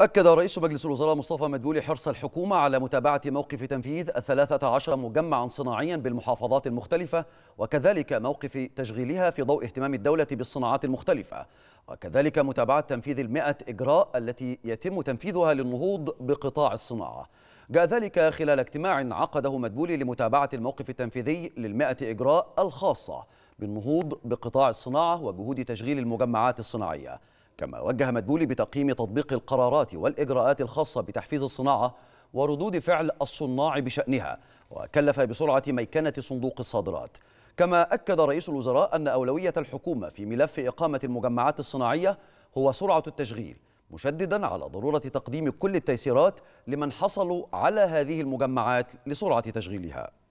أكد رئيس مجلس الوزراء مصطفى مدبولي حرص الحكومة على متابعة موقف تنفيذ الثلاثة عشر مجمعا صناعيا بالمحافظات المختلفة وكذلك موقف تشغيلها في ضوء اهتمام الدولة بالصناعات المختلفة وكذلك متابعة تنفيذ المئة إجراء التي يتم تنفيذها للنهوض بقطاع الصناعة جاء ذلك خلال اجتماع عقده مدبولي لمتابعة الموقف التنفيذي للمئة إجراء الخاصة بالنهوض بقطاع الصناعة وجهود تشغيل المجمعات الصناعية كما وجه مدبولي بتقييم تطبيق القرارات والإجراءات الخاصة بتحفيز الصناعة وردود فعل الصناع بشأنها وكلف بسرعة ميكنة صندوق الصادرات كما أكد رئيس الوزراء أن أولوية الحكومة في ملف إقامة المجمعات الصناعية هو سرعة التشغيل مشددا على ضرورة تقديم كل التيسيرات لمن حصلوا على هذه المجمعات لسرعة تشغيلها